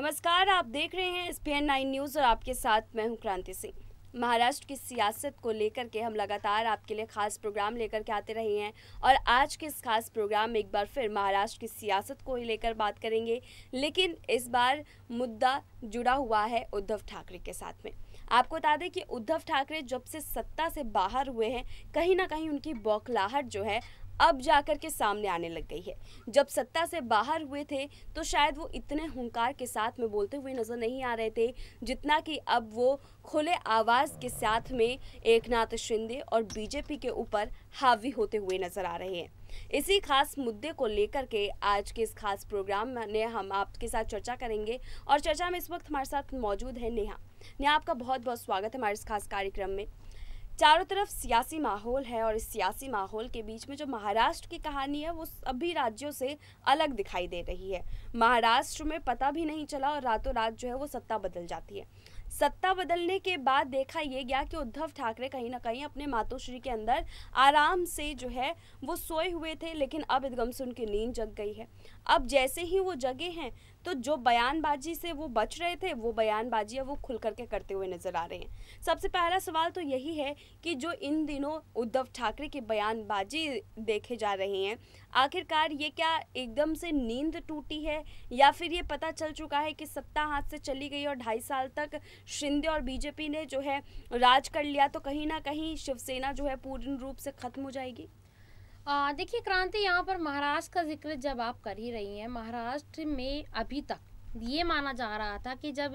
नमस्कार आप देख रहे हैं एस पी नाइन न्यूज़ और आपके साथ मैं हूं क्रांति सिंह महाराष्ट्र की सियासत को लेकर के हम लगातार आपके लिए खास प्रोग्राम लेकर के आते रहे हैं और आज के इस खास प्रोग्राम में एक बार फिर महाराष्ट्र की सियासत को ही लेकर बात करेंगे लेकिन इस बार मुद्दा जुड़ा हुआ है उद्धव ठाकरे के साथ में आपको बता दें कि उद्धव ठाकरे जब से सत्ता से बाहर हुए हैं कहीं ना कहीं उनकी बौखलाहट जो है अब जाकर के सामने आने लग गई है जब सत्ता से बाहर हुए थे तो शायद वो इतने हुंकार के साथ में बोलते हुए नज़र नहीं आ रहे थे जितना कि अब वो खुले आवाज़ के साथ में एक नाथ शिंदे और बीजेपी के ऊपर हावी होते हुए नज़र आ रहे हैं इसी खास मुद्दे को लेकर के आज के इस खास प्रोग्राम में हम आपके साथ चर्चा करेंगे और चर्चा में इस वक्त हमारे साथ मौजूद है नेहा नेहा आपका बहुत बहुत स्वागत है हमारे इस खास कार्यक्रम में चारों तरफ सियासी माहौल है और इस सियासी माहौल के बीच में जो महाराष्ट्र की कहानी है वो सभी राज्यों से अलग दिखाई दे रही है महाराष्ट्र में पता भी नहीं चला और रातों रात जो है वो सत्ता बदल जाती है सत्ता बदलने के बाद देखा यह गया कि उद्धव ठाकरे कहीं ना कहीं अपने मातोश्री के अंदर आराम से जो है वो सोए हुए थे लेकिन अब एकदम से उनकी नींद जग गई है अब जैसे ही वो जगे हैं तो जो बयानबाजी से वो बच रहे थे वो बयानबाजी वो खुल करके करते हुए नजर आ रहे हैं सबसे पहला सवाल तो यही है कि जो इन दिनों उद्धव ठाकरे की बयानबाजी देखे जा रहे हैं आखिरकार ये क्या एकदम से नींद टूटी है या फिर ये पता चल चुका है कि सत्ता हाथ से चली गई और ढाई साल तक शिंदे और बीजेपी ने जो है राज कर लिया तो कहीं ना कहीं शिवसेना जो है पूर्ण रूप से खत्म हो जाएगी देखिए क्रांति यहाँ पर महाराष्ट्र का जिक्र जब आप कर ही रही हैं महाराष्ट्र में अभी तक ये माना जा रहा था कि जब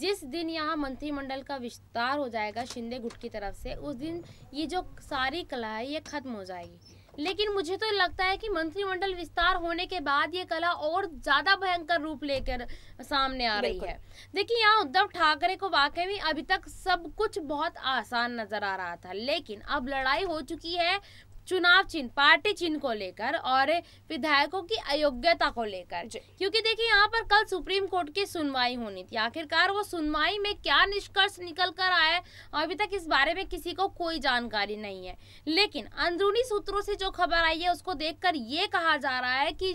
जिस दिन यहाँ मंत्रिमंडल का विस्तार हो जाएगा शिंदे गुट की तरफ से उस दिन ये जो सारी कला है ये खत्म हो जाएगी लेकिन मुझे तो लगता है कि मंत्रिमंडल विस्तार होने के बाद ये कला और ज़्यादा भयंकर रूप लेकर सामने आ रही है देखिए यहाँ उद्धव ठाकरे को वाकई में अभी तक सब कुछ बहुत आसान नज़र आ रहा था लेकिन अब लड़ाई हो चुकी है चुनाव चिन्ह पार्टी चिन्ह को लेकर और विधायकों की अयोग्यता को लेकर क्योंकि देखिए यहाँ पर कल सुप्रीम कोर्ट की सुनवाई होनी थी आखिरकार वो सुनवाई में क्या निष्कर्ष निकल कर आया अभी तक इस बारे में किसी को कोई जानकारी नहीं है लेकिन अंदरूनी सूत्रों से जो खबर आई है उसको कर ये कहा जा रहा है कि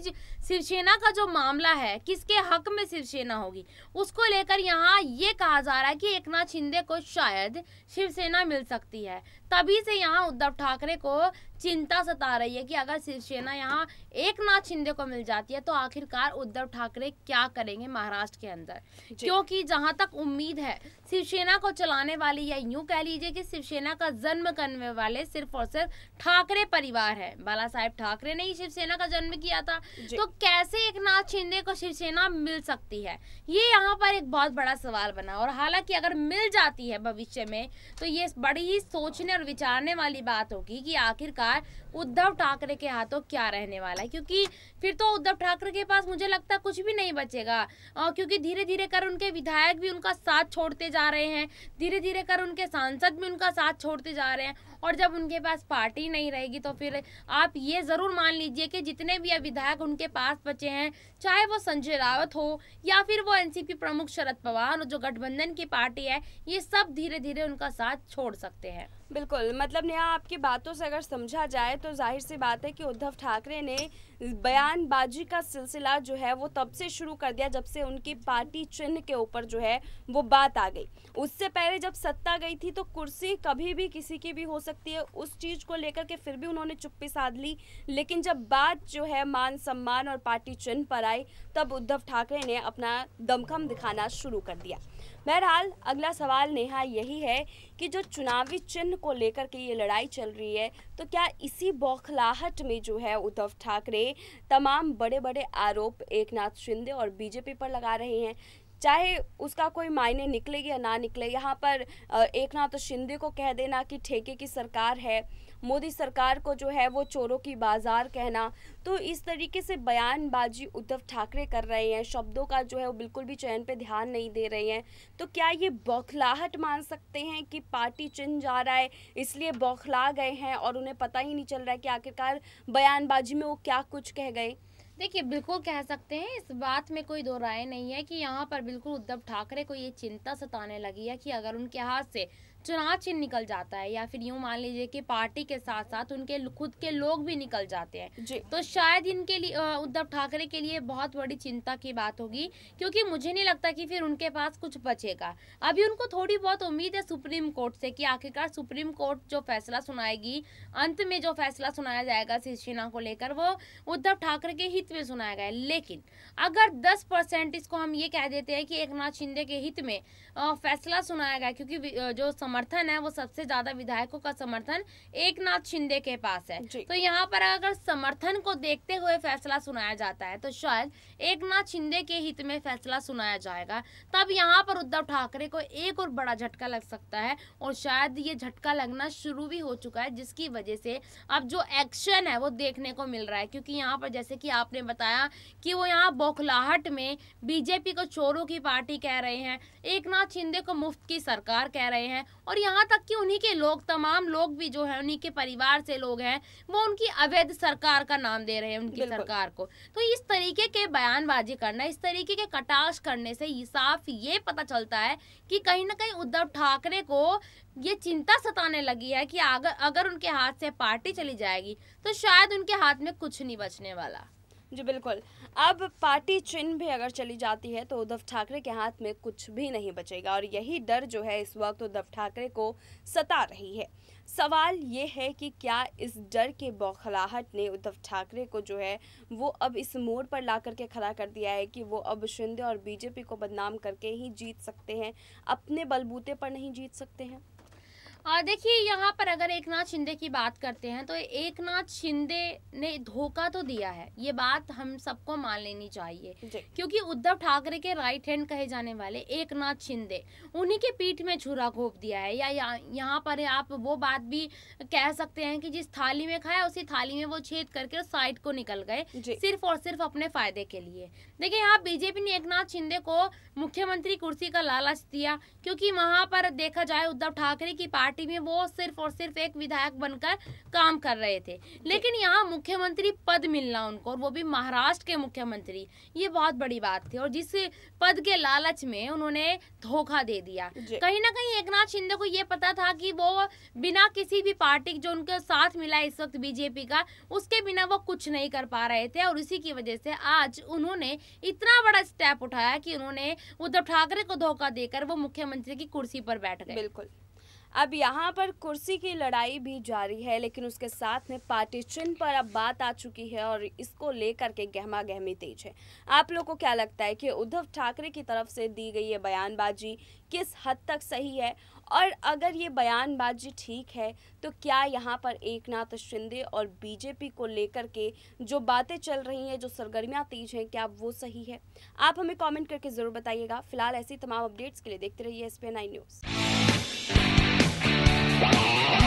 शिवसेना का जो मामला है किसके हक में शिवसेना होगी उसको लेकर यहाँ ये कहा जा रहा है कि एक नाथ शिंदे को शायद शिवसेना मिल सकती है तभी से यहाँ उद्धव ठाकरे को चिंता सता रही है कि अगर शिवसेना यहाँ एक नाथ शिंदे को मिल जाती है तो आखिरकार उद्धव ठाकरे क्या करेंगे महाराष्ट्र के अंदर क्योंकि जहां तक उम्मीद है शिवसेना को चलाने वाली या यूं कह लीजिए कि शिवसेना का जन्म करने वाले सिर्फ और सिर्फ ठाकरे परिवार है बाला साहेब ठाकरे ने ही शिवसेना का जन्म किया था तो कैसे एक नाथ शिंदे को शिवसेना मिल सकती है ये यहाँ पर एक बहुत बड़ा सवाल बना और हालांकि अगर मिल जाती है भविष्य में तो ये बड़ी ही सोचने और विचारने वाली बात होगी कि आखिरकार उद्धव ठाकरे के हाथों क्या रहने वाला है क्योंकि फिर तो उद्धव ठाकरे के पास मुझे लगता कुछ भी नहीं बचेगा और क्योंकि धीरे धीरे कर उनके विधायक भी उनका साथ छोड़ते जा रहे हैं धीरे धीरे कर उनके सांसद भी उनका साथ छोड़ते जा रहे हैं और जब उनके पास पार्टी नहीं रहेगी तो फिर आप ये ज़रूर मान लीजिए कि जितने भी विधायक उनके पास बचे हैं चाहे वो संजय रावत हो या फिर वो एनसीपी प्रमुख शरद पवार जो गठबंधन की पार्टी है ये सब धीरे धीरे उनका साथ छोड़ सकते हैं बिल्कुल मतलब नेहा आपकी बातों से अगर समझा जाए तो जाहिर सी बात है कि उद्धव ठाकरे ने बयानबाजी का सिलसिला जो है वो तब से शुरू कर दिया जब से उनकी पार्टी चिन्ह के ऊपर जो है वो बात आ गई उससे पहले जब सत्ता गई थी तो कुर्सी कभी भी किसी की भी हो सकती है उस चीज़ को लेकर के फिर भी उन्होंने चुप्पी साध ली लेकिन जब बात जो है मान सम्मान और पार्टी चिन्ह पर आई तब उद्धव ठाकरे ने अपना दमखम दिखाना शुरू कर दिया बहरहाल अगला सवाल नेहा यही है कि जो चुनावी चिन्ह को लेकर के ये लड़ाई चल रही है तो क्या इसी बौखलाहट में जो है उद्धव ठाकरे तमाम बड़े बड़े आरोप एक नाथ शिंदे और बीजेपी पर लगा रहे हैं चाहे उसका कोई मायने निकले या ना निकले यहाँ पर एक नाथ तो शिंदे को कह देना कि ठेके की सरकार है मोदी सरकार को जो है वो चोरों की बाजार कहना तो इस तरीके से बयानबाजी उद्धव ठाकरे कर रहे हैं शब्दों का जो है वो बिल्कुल भी चयन पे ध्यान नहीं दे रहे हैं तो क्या ये बौखलाहट मान सकते हैं कि पार्टी चिन्ह जा रहा है इसलिए बौखला गए हैं और उन्हें पता ही नहीं चल रहा है कि आखिरकार बयानबाजी में वो क्या कुछ कह गए देखिए बिल्कुल कह सकते हैं इस बात में कोई दो राय नहीं है कि यहाँ पर बिल्कुल उद्धव ठाकरे को ये चिंता सताने लगी है कि अगर उनके हाथ से चुनाव चिन्ह निकल जाता है या फिर यूँ मान लीजिए कि पार्टी के साथ साथ उनके खुद के लोग भी निकल जाते हैं तो शायद इनके लिए उद्धव ठाकरे के लिए बहुत बड़ी चिंता की बात होगी क्योंकि मुझे नहीं लगता कि फिर उनके पास कुछ बचेगा अभी उनको थोड़ी बहुत उम्मीद है सुप्रीम कोर्ट से कि आखिरकार सुप्रीम कोर्ट जो फैसला सुनाएगी अंत में जो फैसला सुनाया जाएगा शिवसेना को लेकर वो उद्धव ठाकरे के हित में सुनाया गया लेकिन अगर दस इसको हम ये कह देते हैं कि एक नाथ शिंदे के हित में फैसला सुनाया गया क्योंकि जो समर्थन है वो सबसे ज्यादा विधायकों का समर्थन एक नाथ शिंदे के पास है तो यहाँ पर अगर समर्थन को देखते हुए फैसला सुनाया जाता है तो शायद एक नाथ शिंदे के हित में फैसला सुनाया जाएगा तब यहाँ पर उद्धव ठाकरे को एक और बड़ा झटका लग सकता है और शायद ये झटका लगना शुरू भी हो चुका है जिसकी वजह से अब जो एक्शन है वो देखने को मिल रहा है क्योंकि यहाँ पर जैसे कि आपने बताया कि वो यहाँ बौखलाहट में बीजेपी को चोरों की पार्टी कह रहे हैं एक नाथ शिंदे को मुफ्त की सरकार कह रहे हैं और यहाँ तक कि उन्हीं के लोग तमाम लोग भी जो है उन्हीं के परिवार से लोग हैं वो उनकी अवैध सरकार का नाम दे रहे हैं उनकी सरकार को तो इस तरीके के बयानबाजी करना इस तरीके के कटाश करने से साफ ये पता चलता है कि कहीं ना कहीं उद्धव ठाकरे को ये चिंता सताने लगी है कि अगर अगर उनके हाथ से पार्टी चली जाएगी तो शायद उनके हाथ में कुछ नहीं बचने वाला जी बिल्कुल अब पार्टी चिन्ह भी अगर चली जाती है तो उद्धव ठाकरे के हाथ में कुछ भी नहीं बचेगा और यही डर जो है इस वक्त उद्धव ठाकरे को सता रही है सवाल ये है कि क्या इस डर के बौखलाहट ने उद्धव ठाकरे को जो है वो अब इस मोड़ पर ला करके खड़ा कर दिया है कि वो अब शिंदे और बीजेपी को बदनाम करके ही जीत सकते हैं अपने बलबूते पर नहीं जीत सकते हैं देखिए यहाँ पर अगर एक नाथ शिंदे की बात करते हैं तो एक नाथ शिंदे ने धोखा तो दिया है ये बात हम सबको मान लेनी चाहिए क्योंकि उद्धव ठाकरे के राइट हैंड कहे जाने वाले एक नाथ शिंदे उन्हीं के पीठ में छुरा घोप दिया है या यहाँ पर आप वो बात भी कह सकते हैं कि जिस थाली में खाया उसी थाली में वो छेद करके साइड को निकल गए सिर्फ और सिर्फ अपने फायदे के लिए देखिये यहाँ बीजेपी ने एक नाथ शिंदे को मुख्यमंत्री कुर्सी का लालच दिया क्योंकि वहां पर देखा जाए उद्धव ठाकरे की पार्टी पार्टी में वो सिर्फ और सिर्फ एक विधायक बनकर काम कर रहे थे लेकिन यहाँ मुख्यमंत्री पद मिलना उनको और वो भी महाराष्ट्र के मुख्यमंत्री ये बहुत बड़ी बात थी और जिस पद के लालच में उन्होंने धोखा दे दिया कहीं ना कहीं एक शिंदे को ये पता था कि वो बिना किसी भी पार्टी जो उनके साथ मिला इस वक्त बीजेपी का उसके बिना वो कुछ नहीं कर पा रहे थे और इसी की वजह से आज उन्होंने इतना बड़ा स्टेप उठाया कि उन्होंने उद्धव ठाकरे को धोखा देकर वो मुख्यमंत्री की कुर्सी पर बैठ गए बिल्कुल अब यहाँ पर कुर्सी की लड़ाई भी जारी है लेकिन उसके साथ में पार्टी चिन्ह पर अब बात आ चुकी है और इसको लेकर के गहमा गहमी तेज है आप लोग को क्या लगता है कि उद्धव ठाकरे की तरफ से दी गई ये बयानबाजी किस हद तक सही है और अगर ये बयानबाजी ठीक है तो क्या यहाँ पर एकनाथ शिंदे और बीजेपी को लेकर के जो बातें चल रही हैं जो सरगर्मियाँ तेज हैं क्या वो सही है आप हमें कमेंट करके ज़रूर बताइएगा फिलहाल ऐसी तमाम अपडेट्स के लिए देखते रहिए एस न्यूज़ Bye.